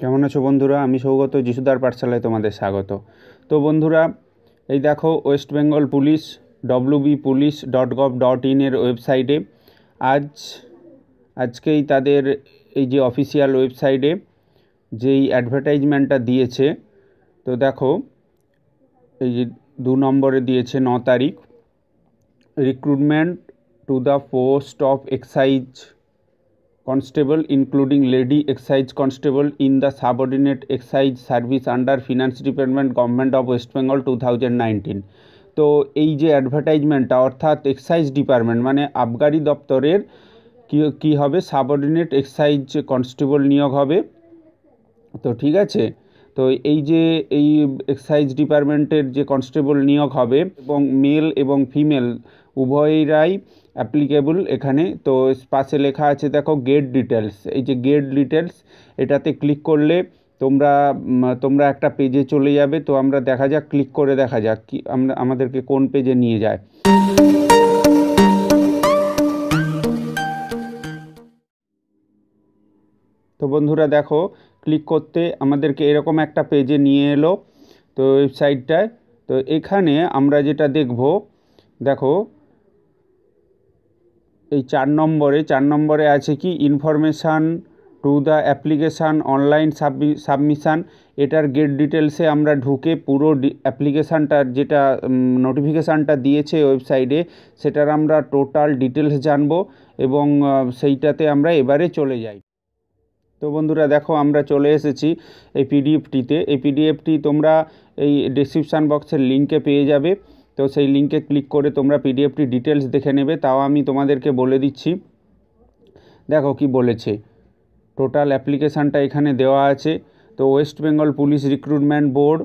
কেমন আছো বন্ধুরা আমি সৌগত যিশুদার পাঠশালায় তোমাদের স্বাগত তো বন্ধুরা এই দেখো West Bengal police WB police dot gov dot ইনের ওয়েবসাইটে আজ আজকেই তাদের এই যে অফিসিয়াল ওয়েবসাইটে যেই অ্যাডভার্টাইজমেন্টটা দিয়েছে তো দেখো এই যে দু নম্বরে দিয়েছে ন তারিখ recruitment to the post of excise lady including constable in the in the service under finance department government of West Bengal two thousand 2019 তো এই যে অ্যাডভার্টাইজমেন্টটা অর্থাৎ এক্সাইজ ডিপার্টমেন্ট মানে আবগারি দপ্তরের কি কী হবে সাবঅর্ডিনেট এক্সাইজ কনস্টেবল নিয়োগ হবে তো ঠিক আছে তো এই যে এই এক্সাইজ ডিপার্টমেন্টের যে কনস্টেবল নিয়োগ হবে এবং মেল এবং ফিমেল উভয়রাই অ্যাপ্লিকেবল এখানে তো পাশে লেখা আছে দেখো গেট ডিটেলস এই যে গেট ডিটেলস এটাতে ক্লিক করলে তোমরা তোমরা একটা পেজে চলে যাবে তো আমরা দেখা যাক ক্লিক করে দেখা যাক কি আমরা আমাদেরকে কোন পেজে নিয়ে যায় তো বন্ধুরা দেখো ক্লিক করতে আমাদেরকে এরকম একটা পেজে নিয়ে এলো তো ওয়েবসাইটটায় তো এখানে আমরা যেটা দেখব দেখো এই চার নম্বরে চার নম্বরে আছে কি information to the application online submission এটার গেট ডিটেলসে আমরা ঢুকে পুরো অ্যাপ্লিকেশানটার যেটা নোটিফিকেশানটা দিয়েছে ওয়েবসাইটে সেটার আমরা টোটাল ডিটেলস জানব এবং সেইটাতে আমরা এবারে চলে যাই তো বন্ধুরা দেখো আমরা চলে এসেছি এই পিডিএফটিতে এই পিডিএফটি তোমরা এই ডিসক্রিপশান বক্সের লিঙ্কে পেয়ে যাবে তো সেই লিঙ্কে ক্লিক করে তোমরা পিডিএফটি ডিটেলস দেখে নেবে তাও আমি তোমাদেরকে বলে দিচ্ছি দেখো কি বলেছে টোটাল অ্যাপ্লিকেশানটা এখানে দেওয়া আছে তো West Bengal police recruitment board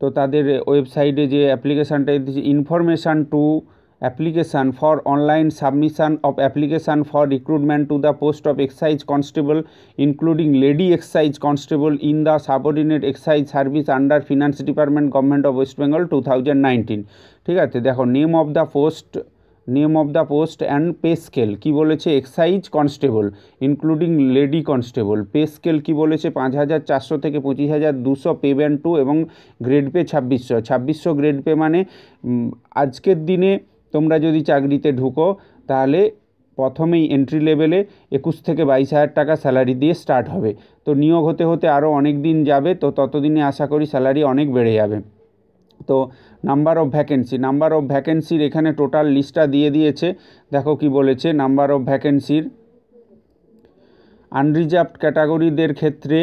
তো তাদের ওয়েবসাইটে যে অ্যাপ্লিকেশানটা information to application for online submission of application for recruitment to the post of excise constable including lady excise constable in the subordinate excise service under finance department government of West Bengal two thousand nineteen ঠিক আছে দেখো name of the post name of the post and pay scale কী বলেছে excise constable including lady constable pay scale কী বলেছে পাঁচ হাজার চারশো থেকে পঁচিশ হাজার দুশো পে ব্যান্ড টু এবং গ্রেড পে ছাব্বিশশো ছাব্বিশশো গ্রেড পে মানে আজকের দিনে তোমরা যদি চাকরিতে ঢুকো তাহলে প্রথমেই এন্ট্রি লেভেলে একুশ থেকে বাইশ হাজার টাকা স্যালারি দিয়ে স্টার্ট হবে তো নিয়োগ হতে হতে আরও অনেক দিন যাবে তো ততদিনে আশা করি স্যালারি অনেক বেড়ে যাবে তো number of vacancy number of ভ্যাকেন্সির এখানে টোটাল লিস্টটা দিয়ে দিয়েছে দেখো কি বলেছে নাম্বার অফ ভ্যাকেন্সির আনরিজার্ভড ক্যাটাগরিদের ক্ষেত্রে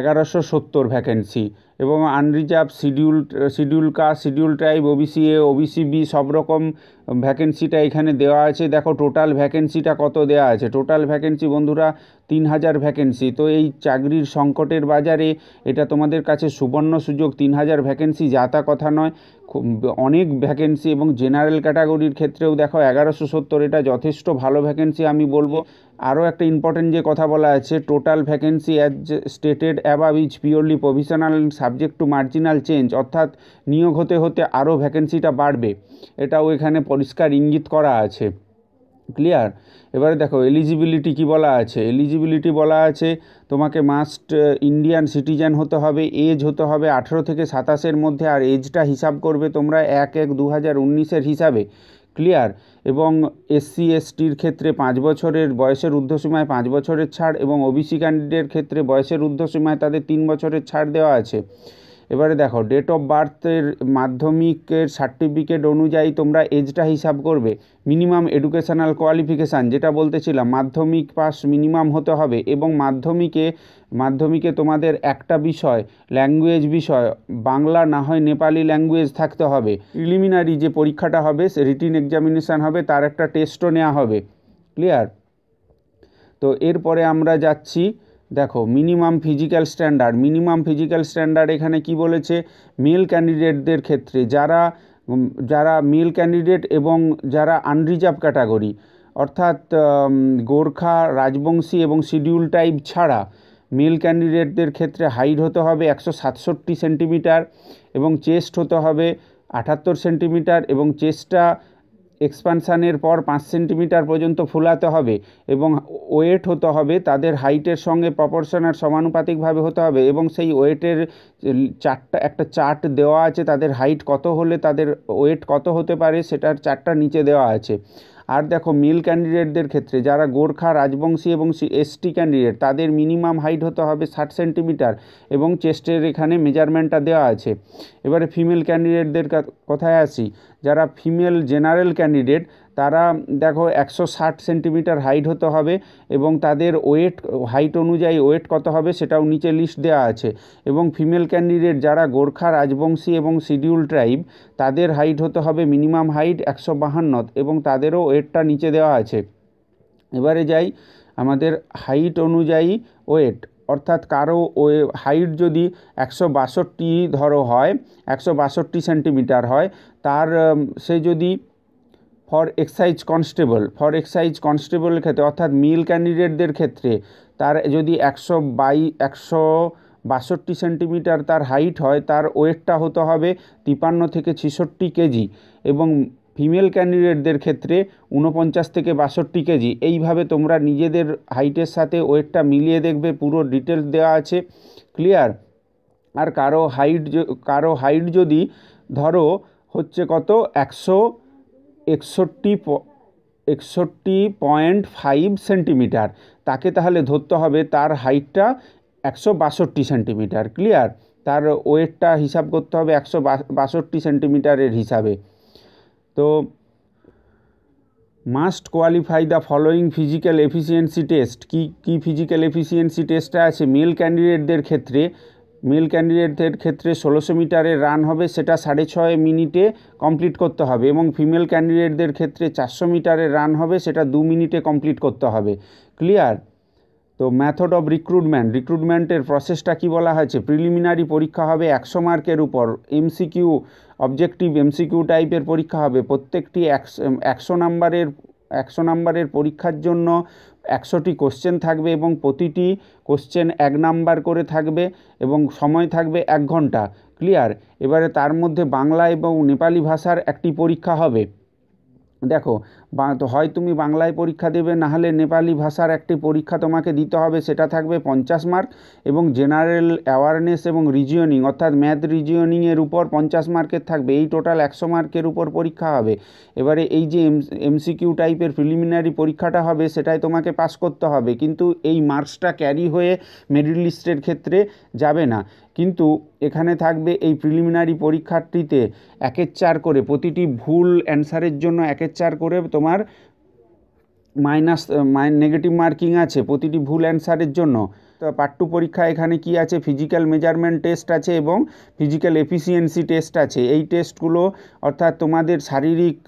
এগারোশো সত্তর ভ্যাকেন্সি এবং unreserved schedule schedule caste schedule tribe OBC A OBC B সব রকম ভ্যাকেন্সিটা এখানে দেওয়া আছে দেখো টোটাল ভ্যাকেন্সিটা কত দেওয়া আছে টোটাল ভ্যাকেন্সি বন্ধুরা তিন হাজার ভ্যাকেন্সি তো এই চাকরির সংকটের বাজারে এটা তোমাদের কাছে সুবর্ণ সুযোগ তিন হাজার ভ্যাকেন্সি যা তা কথা নয় অনেক ভ্যাকেন্সি এবং জেনারেল ক্যাটাগরির ক্ষেত্রেও দেখো এগারোশো সত্তর এটা যথেষ্ট ভালো ভ্যাকেন্সি আমি বলবো আরও একটা ইম্পর্টেন্ট যে কথা বলা আছে total vacancy as stated above is purely provisional subject to marginal change অর্থাৎ নিয়োগ হতে হতে আরও ভ্যাকেন্সিটা বাড়বে এটাও এখানে পরিষ্কার ইঙ্গিত করা আছে ক্লিয়ার এবারে দেখো এলিজিবিলিটি কি বলা আছে এলিজিবিলিটি বলা আছে তোমাকে মাস্ট ইন্ডিয়ান সিটিজেন হতে হবে এজ হতে হবে আঠেরো থেকে সাতাশের মধ্যে আর এজটা হিসাব করবে তোমরা এক এক দু হাজার উনিশের হিসাবে ক্লিয়ার এবং এসসি এসটির ক্ষেত্রে পাঁচ বছরের বয়সের ঊর্ধ্বসীমায় পাঁচ বছরের ছাড় এবং ওবিসি ক্যান্ডিডেটের ক্ষেত্রে বয়সের ঊর্ধ্বসীমায় তাদের তিন বছরের ছাড় দেওয়া আছে এবারে দেখো ডেট অফ বার্থের মাধ্যমিকের সার্টিফিকেট অনুযায়ী তোমরা এজটা হিসাব করবে মিনিমাম এডুকেশনাল কোয়ালিফিকেশান যেটা বলতেছিলাম মাধ্যমিক পাস মিনিমাম হতে হবে এবং মাধ্যমিকে মাধ্যমিকে তোমাদের একটা বিষয় ল্যাঙ্গুয়েজ বিষয় বাংলা না হয় নেপালি ল্যাঙ্গুয়েজ থাকতে হবে প্রিলিমিনারি যে পরীক্ষাটা হবে রিটিন এক্সামিনেশান হবে তার একটা টেস্টও নেওয়া হবে ক্লিয়ার তো এরপরে আমরা যাচ্ছি দেখো minimum physical standard minimum physical standard এখানে কি বলেছে মেল ক্যান্ডিডেটদের ক্ষেত্রে যারা যারা মেল ক্যান্ডিডেট এবং যারা আনরিজার্ভ ক্যাটাগরি অর্থাৎ গোর্খা রাজবংশী এবং শিডিউল টাইপ ছাড়া মেল ক্যান্ডিডেটদের ক্ষেত্রে হাইট হতে হবে একশো সাতষট্টি সেন্টিমিটার এবং চেস্ট হতে হবে আটাত্তর সেন্টিমিটার এবং চেস্টটা এক্সপানশানের পর পাঁচ সেন্টিমিটার পর্যন্ত ফুলাতে হবে এবং ওয়েট হতে হবে তাদের হাইটের সঙ্গে প্রপোর্শনাল সমানুপাতিকভাবে হতে হবে এবং সেই ওয়েটের চারটা একটা চার্ট দেওয়া আছে তাদের হাইট কত হলে তাদের ওয়েট কত হতে পারে সেটার চারটা নিচে দেওয়া আছে আর দেখো মেল ক্যান্ডিডেটদের ক্ষেত্রে যারা গোর্খা রাজবংশী এবং এসটি ক্যান্ডিডেট তাদের মিনিমাম হাইট হতে হবে ষাট সেন্টিমিটার এবং চেস্টের এখানে মেজারমেন্টটা দেওয়া আছে এবারে ফিমেল ক্যান্ডিডেটদের কথায় আসি যারা ফিমেল জেনারেল ক্যান্ডিডেট তারা দেখো একশো ষাট সেন্টিমিটার হাইট হতে হবে এবং তাদের ওয়েট হাইট অনুযায়ী ওয়েট কত হবে সেটাও নিচে লিস্ট দেওয়া আছে এবং ফিমেল ক্যান্ডিডেট যারা গোর্খা রাজবংশী এবং শিডিউল ট্রাইব তাদের হাইট হতে হবে মিনিমাম হাইট একশো বাহান্ন এবং তাদেরও ওয়েটটা নিচে দেওয়া আছে এবারে যাই আমাদের হাইট অনুযায়ী ওয়েট অর্থাৎ কারো ওয়ে হাইট যদি একশো বাষট্টি ধরো হয় একশো বাষট্টি সেন্টিমিটার হয় তার সে যদি for excise constable for excise কনস্টেবলের ক্ষেত্রে অর্থাৎ মিল ক্যান্ডিডেটদের ক্ষেত্রে তার যদি একশো বাই একশো বাষট্টি সেন্টিমিটার তার হাইট হয় তার ওয়েটটা হতে হবে তিপান্ন থেকে ছেষট্টি কেজি এবং ফিমেল ক্যান্ডিডেটদের ক্ষেত্রে উনপঞ্চাশ থেকে বাষট্টি কেজি এইভাবে তোমরা নিজেদের হাইটের সাথে ওয়েটটা মিলিয়ে দেখবে পুরো ডিটেলস দেওয়া আছে ক্লিয়ার আর কারো হাইট কারো হাইট যদি ধরো হচ্ছে কত একশো একষট্টি একষট্টি পয়েন্ট ফাইভ সেন্টিমিটার তাকে তাহলে ধরতে হবে তার হাইটটা একশো বাষট্টি সেন্টিমিটার ক্লিয়ার তার ওয়েটটা হিসাব করতে হবে একশো বাষট্টি সেন্টিমিটারের হিসাবে তো must qualify the following physical efficiency test কি কি ফিজিক্যাল এফিসিয়েন্সি টেস্টটা আছে মেল ক্যান্ডিডেটদের ক্ষেত্রে মেল ক্যান্ডিডেটদের ক্ষেত্রে ষোলোশো মিটারের রান হবে সেটা সাড়ে ছয় মিনিটে কমপ্লিট করতে হবে এবং ফিমেল ক্যান্ডিডেটদের ক্ষেত্রে চারশো মিটারের রান হবে সেটা দু মিনিটে কমপ্লিট করতে হবে ক্লিয়ার তো ম্যাথড অফ রিক্রুটমেন্ট রিক্রুটমেন্টের প্রসেসটা কি বলা হয়েছে প্রিলিমিনারি পরীক্ষা হবে একশো মার্কের উপর এমসিকিউ অবজেক্টিভ এমসিকিউ টাইপের পরীক্ষা হবে প্রত্যেকটি একশো নাম্বারের একশো নাম্বারের পরীক্ষার জন্য একশোটি কোশ্চেন থাকবে এবং প্রতিটি কোশ্চেন এক নাম্বার করে থাকবে এবং সময় থাকবে এক ঘন্টা ক্লিয়ার এবারে তার মধ্যে বাংলা এবং নেপালি ভাষার একটি পরীক্ষা হবে দেখো হয় তুমি বাংলায় পরীক্ষা দেবে নাহলে নেপালি ভাষার একটি পরীক্ষা তোমাকে দিতে হবে সেটা থাকবে পঞ্চাশ মার্ক এবং জেনারেল অ্যাওয়ারনেস এবং রিজিওনিং অর্থাৎ ম্যাথ রিজিওনিংয়ের উপর পঞ্চাশ মার্কের থাকবে এই টোটাল একশো মার্কের উপর পরীক্ষা হবে এবারে এই যে এমসিকিউ টাইপের প্রিলিমিনারি পরীক্ষাটা হবে সেটাই তোমাকে পাস করতে হবে কিন্তু এই মার্কসটা ক্যারি হয়ে মেডিল লিস্টের ক্ষেত্রে যাবে না কিন্তু এখানে থাকবে এই প্রিলিমিনারি পরীক্ষাটিতে একের চার করে প্রতিটি ভুল অ্যান্সারের জন্য একের চার করে তোমার মাইনাস নেগেটিভ মার্কিং আছে প্রতিটি ভুল অ্যান্সারের জন্য তো পাঠ্য পরীক্ষা এখানে কি আছে ফিজিক্যাল মেজারমেন্ট টেস্ট আছে এবং ফিজিক্যাল এফিসিয়েন্সি টেস্ট আছে এই টেস্টগুলো অর্থাৎ তোমাদের শারীরিক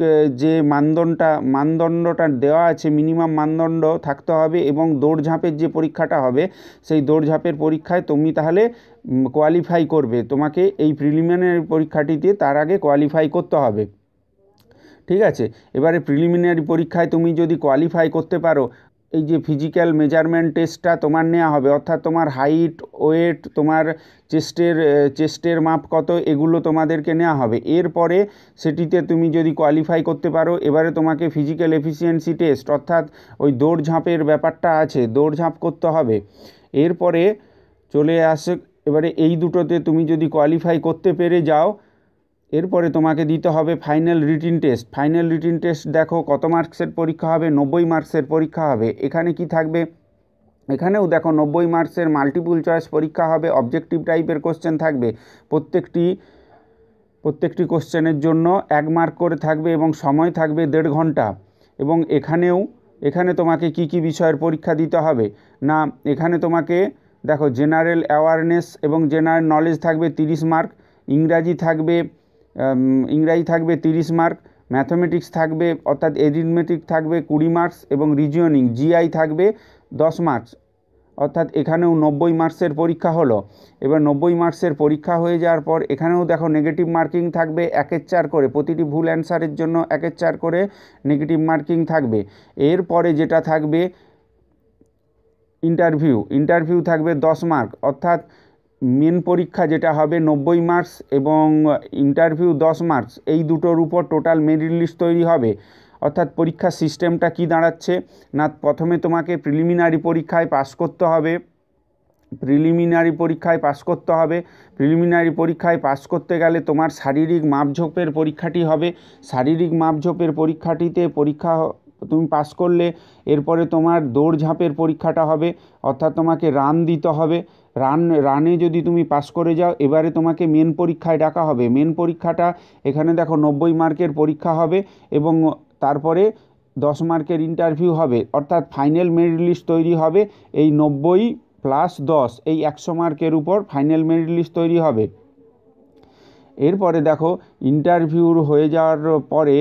যে মানদণ্ডটা মানদণ্ডটা দেওয়া আছে মিনিমাম মানদণ্ড থাকতে হবে এবং দৌড়ঝাঁপের যে পরীক্ষাটা হবে সেই দৌড়ঝাঁপের পরীক্ষায় তুমি তাহলে কোয়ালিফাই করবে তোমাকে এই প্রিলিমিনারি পরীক্ষাটিতে তার আগে কোয়ালিফাই করতে হবে ঠিক আছে এবারে প্রিলিমিনারি পরীক্ষায় তুমি যদি কোয়ালিফাই করতে পারো এই যে ফিজিক্যাল মেজারমেন্ট টেস্টটা তোমার নেওয়া হবে অর্থাৎ তোমার হাইট ওয়েট তোমার চেস্টের চেস্টের মাপ কত এগুলো তোমাদেরকে নেওয়া হবে এরপরে সেটিতে তুমি যদি কোয়ালিফাই করতে পারো এবারে তোমাকে ফিজিক্যাল এফিসিয়েন্সি টেস্ট অর্থাৎ ওই দৌড়ঝাঁপের ব্যাপারটা আছে দৌড়ঝাঁপ করতে হবে এরপরে চলে আসে এবারে এই দুটোতে তুমি যদি কোয়ালিফাই করতে পেরে যাও এরপরে তোমাকে দিতে হবে final written test final written test দেখো কত মার্কসের পরীক্ষা হবে নব্বই মার্কসের পরীক্ষা হবে এখানে কি থাকবে এখানেও দেখো নব্বই মার্কসের মাল্টিপুল চয়েস পরীক্ষা হবে অবজেক্টিভ টাইপের কোশ্চেন থাকবে প্রত্যেকটি প্রত্যেকটি কোশ্চেনের জন্য এক মার্ক করে থাকবে এবং সময় থাকবে দেড় ঘন্টা এবং এখানেও এখানে তোমাকে কি কি বিষয়ের পরীক্ষা দিতে হবে না এখানে তোমাকে দেখো জেনারেল অ্যাওয়ারনেস এবং জেনারেল নলেজ থাকবে তিরিশ মার্ক ইংরাজি থাকবে ইংরাজি থাকবে তিরিশ মার্ক ম্যাথমেটিক্স থাকবে অর্থাৎ এরিথমেটিক থাকবে কুড়ি মার্কস এবং রিজিয়নিং জিআই থাকবে দশ মার্কস অর্থাৎ এখানেও নব্বই মার্কসের পরীক্ষা হলো এবার নব্বই মার্কসের পরীক্ষা হয়ে যাওয়ার পর এখানেও দেখো নেগেটিভ মার্কিং থাকবে একের চার করে প্রতিটি ভুল অ্যান্সারের জন্য একের চার করে নেগেটিভ মার্কিং থাকবে এরপরে যেটা থাকবে ইন্টারভিউ ইন্টারভিউ থাকবে দশ মার্ক অর্থাৎ মেন পরীক্ষা যেটা হবে নব্বই মার্চ এবং ইন্টারভিউ দশ মার্চ এই দুটোর উপর টোটাল মেরিট লিস্ট তৈরি হবে অর্থাৎ পরীক্ষা সিস্টেমটা কি দাঁড়াচ্ছে না প্রথমে তোমাকে প্রিলিমিনারি পরীক্ষায় পাস করতে হবে প্রিলিমিনারি পরীক্ষায় পাস করতে হবে প্রিলিমিনারি পরীক্ষায় পাস করতে গেলে তোমার শারীরিক মাপঝোপের পরীক্ষাটি হবে শারীরিক মাপঝোপের পরীক্ষাটিতে পরীক্ষা তুমি পাস করলে এরপরে তোমার দৌড়ঝাঁপের পরীক্ষাটা হবে অর্থাৎ তোমাকে রান দিতে হবে রান রানে যদি তুমি পাস করে যাও এবারে তোমাকে মেন পরীক্ষায় ডাকা হবে মেন পরীক্ষাটা এখানে দেখো নব্বই মার্কের পরীক্ষা হবে এবং তারপরে দশ মার্কের ইন্টারভিউ হবে অর্থাৎ ফাইনাল মেরিট লিস্ট তৈরি হবে এই নব্বই প্লাস দশ এই একশো মার্কের উপর ফাইনাল মেরিট লিস্ট তৈরি হবে এরপরে দেখো ইন্টারভিউর হয়ে যাওয়ার পরে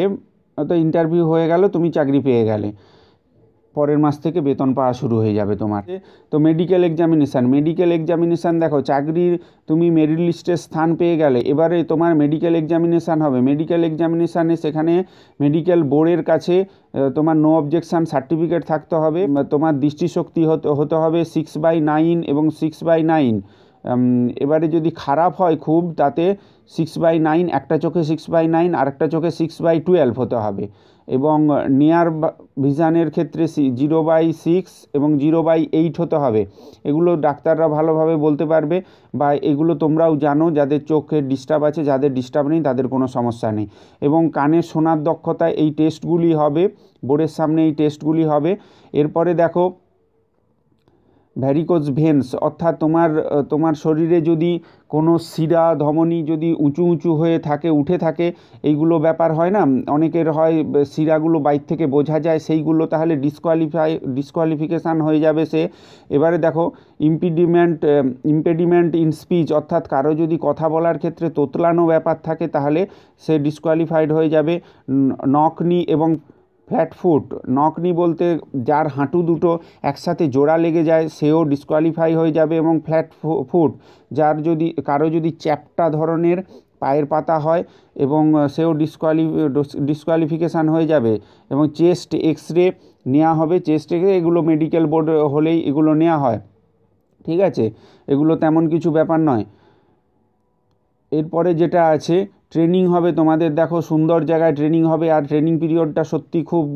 তো ইন্টারভিউ হয়ে গেল তুমি চাকরি পেয়ে গেলে পরের মাস থেকে বেতন পাওয়া শুরু হয়ে যাবে তোমার তো মেডিকেল এক্সামিনেশান মেডিকেল এক্সামিনেশান দেখো চাকরির তুমি মেরিট লিস্টের স্থান পেয়ে গেলে এবারে তোমার মেডিকেল এক্সামিনেশান হবে মেডিকেল এক্সামিনেশানে সেখানে মেডিকেল বোর্ডের কাছে তোমার নো অবজেকশান সার্টিফিকেট থাকতে হবে তোমার দৃষ্টিশক্তি হতে হবে সিক্স বাই নাইন এবং সিক্স বাই নাইন এবারে যদি খারাপ হয় খুব তাতে সিক্স বাই নাইন একটা চোখে সিক্স বাই নাইন আরেকটা চোখে সিক্স বাই টুয়েলভ হতে হবে এবং নিয়ার ভিজানের ক্ষেত্রে জিরো বাই সিক্স এবং জিরো বাই এইট হতে হবে এগুলো ডাক্তাররা ভালোভাবে বলতে পারবে বা এগুলো তোমরাও জানো যাদের চোখে ডিস্টার্ব আছে যাদের ডিস্টার্ব নেই তাদের কোনো সমস্যা নেই এবং কানে শোনার দক্ষতা এই টেস্টগুলি হবে বোর্ডের সামনে এই টেস্টগুলি হবে এরপরে দেখো ভ্যারিকোজ ভেন্স অর্থাৎ তোমার তোমার শরীরে যদি কোনো শিরা ধমনী যদি উঁচু উঁচু হয়ে থাকে উঠে থাকে এইগুলো ব্যাপার হয় না অনেকের হয় শিরাগুলো বাইর থেকে বোঝা যায় সেইগুলো তাহলে ডিসকোয়ালিফাই ডিসকোয়ালিফিকেশান হয়ে যাবে সে এবারে দেখো ইম্পিডিমেন্ট ইম্পেডিমেন্ট ইন স্পিচ অর্থাৎ কারো যদি কথা বলার ক্ষেত্রে তোতলানো ব্যাপার থাকে তাহলে সে ডিসকোয়ালিফাইড হয়ে যাবে নকনি এবং ফ্ল্যাট ফুট নকনি বলতে যার হাঁটু দুটো একসাথে জোড়া লেগে যায় সেও ডিসকোয়ালিফাই হয়ে যাবে এবং ফ্ল্যাট ফুট যার যদি কারো যদি চ্যাপটা ধরনের পায়ের পাতা হয় এবং সেও ডিসকোয়ালি ডিসকোয়ালিফিকেশান হয়ে যাবে এবং চেস্ট এক্স রে নেওয়া হবে চেস্ট এক্স এগুলো মেডিকেল বোর্ড হলেই এগুলো নেওয়া হয় ঠিক আছে এগুলো তেমন কিছু ব্যাপার নয় এরপরে যেটা আছে ট্রেনিং হবে তোমাদের দেখো সুন্দর জায়গায় ট্রেনিং হবে আর ট্রেনিং পিরিয়ডটা সত্যি খুব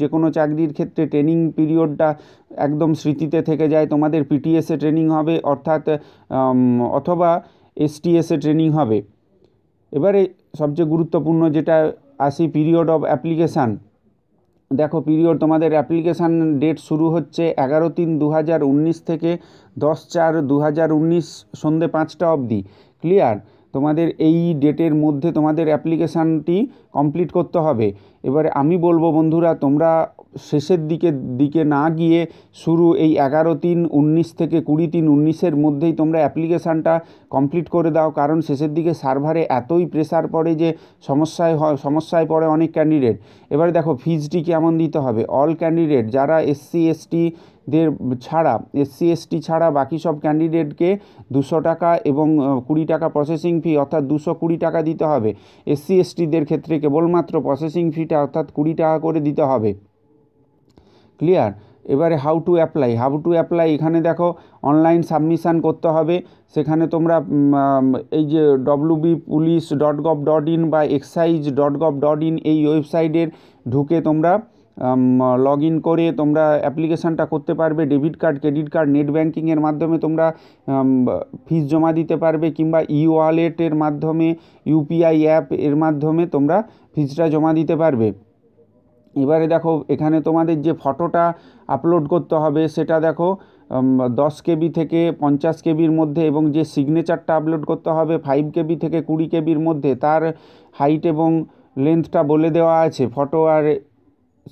যে কোনো চাকরির ক্ষেত্রে ট্রেনিং পিরিয়ডটা একদম স্মৃতিতে থেকে যায় তোমাদের পিটিএসে ট্রেনিং হবে অর্থাৎ অথবা এসটিএসে ট্রেনিং হবে এবারে সবচেয়ে গুরুত্বপূর্ণ যেটা আসি পিরিয়ড অফ অ্যাপ্লিকেশান দেখো পিরিয়ড তোমাদের অ্যাপ্লিকেশান ডেট শুরু হচ্ছে এগারো তিন দু থেকে দশ চার দু সন্ধে পাঁচটা অবধি ক্লিয়ার তোমাদের এই ডেটের মধ্যে তোমাদের অ্যাপ্লিকেশানটি কমপ্লিট করতে হবে এবারে আমি বলবো বন্ধুরা তোমরা শেষের দিকে দিকে না গিয়ে শুরু এই এগারো তিন উনিশ থেকে কুড়ি তিন উনিশের মধ্যেই তোমরা অ্যাপ্লিকেশানটা কমপ্লিট করে দাও কারণ শেষের দিকে সার্ভারে এতই প্রেসার পড়ে যে সমস্যায় হয় সমস্যায় পড়ে অনেক ক্যান্ডিডেট এবারে দেখো ফিজটি কেমন দিতে হবে অল ক্যান্ডিডেট যারা এসসি এসটি দের ছাড়া এসসি এসটি ছাড়া বাকি সব ক্যান্ডিডেটকে দুশো টাকা এবং কুড়ি টাকা প্রসেসিং ফি অর্থাৎ দুশো কুড়ি টাকা দিতে হবে এসসি এসটিদের ক্ষেত্রে কেবলমাত্র প্রসেসিং ফিটা বাড়িতে অর্থাৎ কুড়ি টাকা করে দিতে হবে ক্লিয়ার এবারে how to apply how to apply এখানে দেখো অনলাইন সাবমিশান করতে হবে সেখানে তোমরা এই যে WB police dot gov dot in বা excise dot gov dot in এই ওয়েবসাইটের ঢুকে তোমরা লগ ইন করে তোমরা অ্যাপ্লিকেশানটা করতে পারবে debit card credit card net ব্যাঙ্কিংয়ের মাধ্যমে তোমরা ফিস জমা দিতে পারবে কিংবা ই ওয়ালেটের মাধ্যমে ইউপিআই অ্যাপ এর মাধ্যমে তোমরা ফিসটা জমা দিতে পারবে এবারে দেখো এখানে তোমাদের যে ফটোটা আপলোড করতে হবে সেটা দেখো দশ কেবি থেকে পঞ্চাশ কেবির মধ্যে এবং যে সিগনেচারটা আপলোড করতে হবে ফাইভ কেবি থেকে কুড়ি কেবির মধ্যে তার হাইট এবং লেন্থটা বলে দেওয়া আছে ফটো আর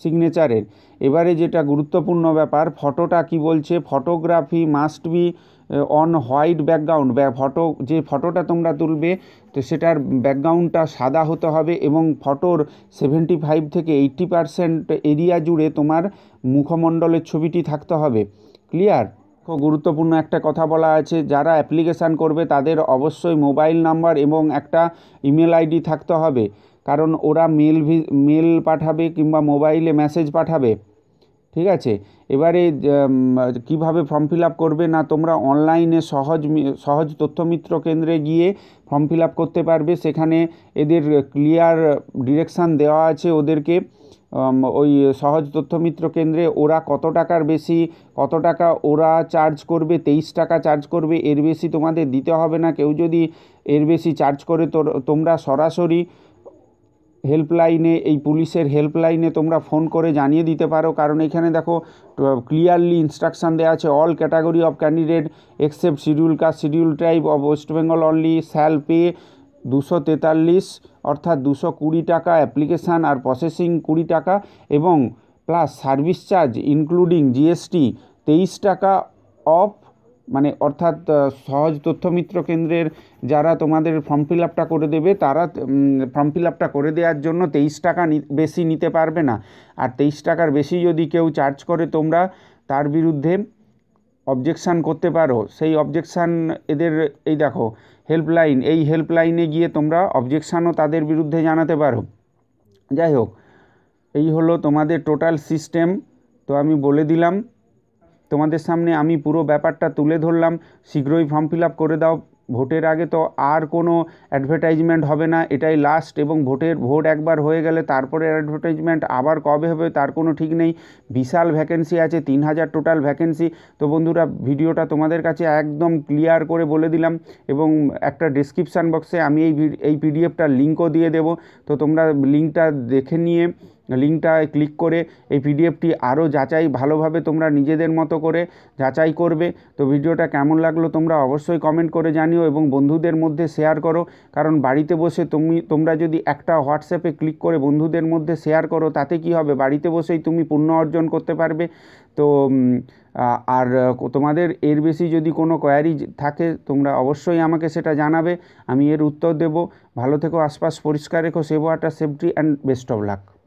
সিগনেচারের এবারে যেটা গুরুত্বপূর্ণ ব্যাপার ফটোটা কি বলছে photography must be on white background photo যে ফটোটা তোমরা তুলবে তো সেটার ব্যাকগ্রাউন্ডটা সাদা হতে হবে এবং ফটোর সেভেন্টি ফাইভ থেকে এইট্টি পারসেন্ট এরিয়া জুড়ে তোমার মুখমণ্ডলের ছবিটি থাকতে হবে ক্লিয়ার খুব গুরুত্বপূর্ণ একটা কথা বলা আছে যারা অ্যাপ্লিকেশান করবে তাদের অবশ্যই মোবাইল নাম্বার এবং একটা ইমেল আইডি থাকতে হবে কারণ ওরা মেল মেল পাঠাবে কিংবা মোবাইলে মেসেজ পাঠাবে ঠিক আছে এবারে কিভাবে ফর্ম ফিল আপ করবে না তোমরা অনলাইনে সহজ সহজ তথ্য মিত্র কেন্দ্রে গিয়ে ফর্ম ফিল আপ করতে পারবে সেখানে এদের ক্লিয়ার ডিরেকশান দেওয়া আছে ওদেরকে ওই সহজ তথ্য মিত্র কেন্দ্রে ওরা কত টাকার বেশি কত টাকা ওরা চার্জ করবে তেইশ টাকা চার্জ করবে এর বেশি তোমাদের দিতে হবে না কেউ যদি এর বেশি চার্জ করে তোমরা সরাসরি হেল্পলাইনে এই পুলিশের হেল্পলাইনে তোমরা ফোন করে জানিয়ে দিতে পারো কারণ এখানে দেখো ক্লিয়ারলি ইনস্ট্রাকশান দেওয়া আছে all category of candidate except schedule caste schedule tribe of West Bengal only shall pay দুশো তেতাল্লিশ অর্থাৎ দুশো কুড়ি টাকা অ্যাপ্লিকেশান আর প্রসেসিং কুড়ি টাকা এবং plus service charge including GST তেইশ টাকা অফ মানে অর্থাৎ সহজ তথ্য মিত্র কেন্দ্রের যারা তোমাদের ফর্ম ফিল আপটা করে দেবে তারা ফর্ম ফিল আপটা করে দেওয়ার জন্য তেইশ টাকা বেশি নিতে পারবে না আর তেইশ টাকার বেশি যদি কেউ চার্জ করে তোমরা তার বিরুদ্ধে অবজেকশান করতে পারো সেই অবজেকশান এদের এই দেখো হেল্পলাইন এই হেল্পলাইনে গিয়ে তোমরা অবজেকশানও তাদের বিরুদ্ধে জানাতে পারো যাই হোক এই হলো তোমাদের টোটাল সিস্টেম তো আমি বলে দিলাম তোমাদের সামনে আমি পুরো ব্যাপারটা তুলে ধরলাম শীঘ্রই ফর্ম ফিল করে দাও ভোটের আগে তো আর কোনো অ্যাডভার্টাইজমেন্ট হবে না এটাই লাস্ট এবং ভোটের ভোট একবার হয়ে গেলে তারপরে অ্যাডভার্টাইজমেন্ট আবার কবে হবে তার কোনো ঠিক নেই বিশাল ভ্যাকেন্সি আছে তিন হাজার টোটাল ভ্যাকেন্সি তো বন্ধুরা ভিডিওটা তোমাদের কাছে একদম ক্লিয়ার করে বলে দিলাম এবং একটা ডিসক্রিপশান বক্সে আমি এই এই পিডিএফটার লিঙ্কও দিয়ে দেব তো তোমরা লিঙ্কটা দেখে নিয়ে লিঙ্কটায় ক্লিক করে এই পিডিএফটি আরও যাচাই ভালোভাবে তোমরা নিজেদের মতো করে যাচাই করবে তো ভিডিওটা কেমন লাগলো তোমরা অবশ্যই কমেন্ট করে জানিও এবং বন্ধুদের মধ্যে শেয়ার করো কারণ বাড়িতে বসে তুমি তোমরা যদি একটা হোয়াটসঅ্যাপে ক্লিক করে বন্ধুদের মধ্যে শেয়ার করো তাতে কি হবে বাড়িতে বসেই তুমি পুণ্য অর্জন করতে পারবে তো আর তোমাদের এর বেশি যদি কোনো কোয়ারি থাকে তোমরা অবশ্যই আমাকে সেটা জানাবে আমি এর উত্তর দেব ভালো থেকো আশপাশ পরিষ্কার রেখো সেভ আটা safety and best of lakh